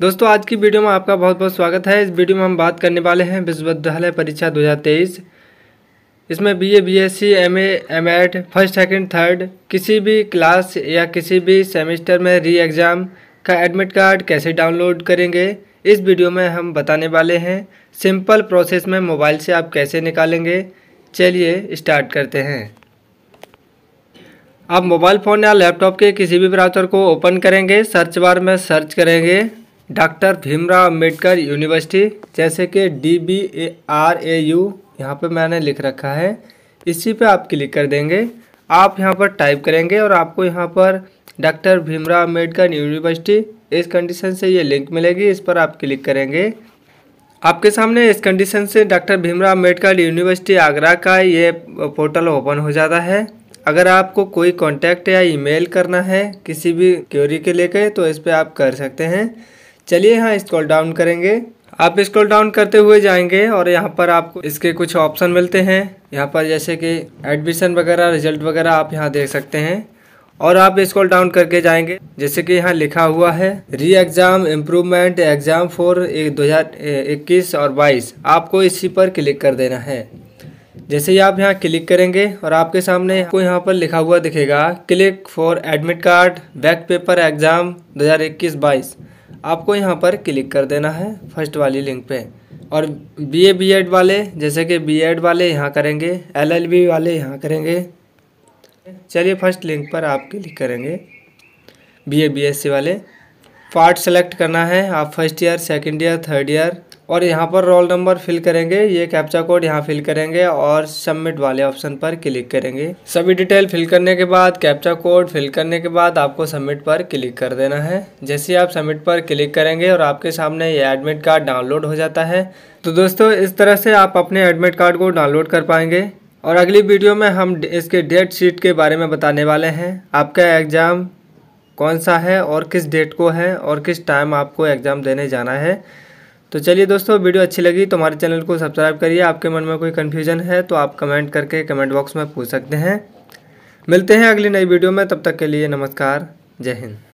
दोस्तों आज की वीडियो में आपका बहुत बहुत स्वागत है इस वीडियो में हम बात करने वाले हैं विश्वविद्यालय परीक्षा 2023 इसमें BA BSc MA MEd first second third किसी भी क्लास या किसी भी सेमेस्टर में री एग्ज़ाम का एडमिट कार्ड कैसे डाउनलोड करेंगे इस वीडियो में हम बताने वाले हैं सिंपल प्रोसेस में मोबाइल से आप कैसे निकालेंगे चलिए स्टार्ट करते हैं आप मोबाइल फ़ोन या लैपटॉप के किसी भी ब्राउज़र को ओपन करेंगे सर्च बार में सर्च करेंगे डॉक्टर भीमराव अम्बेडकर यूनिवर्सिटी जैसे कि D B A R A U यहाँ पर मैंने लिख रखा है इसी पे आप क्लिक कर देंगे आप यहाँ पर टाइप करेंगे और आपको यहाँ पर डॉक्टर भीमराव अम्बेडकर यूनिवर्सिटी इस कंडीशन से ये लिंक मिलेगी इस पर आप क्लिक करेंगे आपके सामने इस कंडीशन से डॉक्टर भीमराव अम्बेडकर यूनिवर्सिटी आगरा का ये पोर्टल ओपन हो जाता है अगर आपको कोई कॉन्टैक्ट या ईमेल करना है किसी भी क्योरी के लेकर तो इस पर आप कर सकते हैं चलिए यहाँ स्क्रॉल डाउन करेंगे आप स्क्रॉल डाउन करते हुए जाएंगे और यहाँ पर आपको इसके कुछ ऑप्शन मिलते हैं यहाँ पर जैसे कि एडमिशन वगैरह रिजल्ट वगैरह आप यहाँ देख सकते हैं और आप स्क्रॉल डाउन करके जाएंगे जैसे कि यहाँ लिखा हुआ है री एग्ज़ाम इम्प्रूवमेंट एग्ज़ाम फॉर दो हज़ार इक्कीस और बाईस आपको इसी पर क्लिक कर देना है जैसे ही आप यहाँ क्लिक करेंगे और आपके सामने आपको यहाँ पर लिखा हुआ दिखेगा click for admit card back paper exam इक्कीस बाईस आपको यहाँ पर क्लिक कर देना है फर्स्ट वाली लिंक पे और बी ए बी एड वाले जैसे कि बी एड वाले यहाँ करेंगे एल एल बी वाले यहाँ करेंगे चलिए फर्स्ट लिंक पर आप क्लिक करेंगे B A B S C वाले पार्ट सेलेक्ट करना है आप first year second year third year और यहाँ पर रोल नंबर फिल करेंगे ये कैप्चा कोड यहाँ फिल करेंगे और सबमिट वाले ऑप्शन पर क्लिक करेंगे सभी डिटेल फिल करने के बाद कैप्चा कोड फिल करने के बाद आपको सबमिट पर क्लिक कर देना है जैसे आप सबमिट पर क्लिक करेंगे और आपके सामने ये एडमिट कार्ड डाउनलोड हो जाता है तो दोस्तों इस तरह से आप अपने एडमिट कार्ड को डाउनलोड कर पाएंगे और अगली वीडियो में हम इसके डेट शीट के बारे में बताने वाले हैं आपका एग्ज़ाम कौन सा है और किस डेट को है और किस टाइम आपको एग्ज़ाम देने जाना है तो चलिए दोस्तों वीडियो अच्छी लगी तो हमारे चैनल को सब्सक्राइब करिए आपके मन में कोई कन्फ्यूजन है तो आप कमेंट करके कमेंट बॉक्स में पूछ सकते हैं मिलते हैं अगली नई वीडियो में तब तक के लिए नमस्कार जय हिंद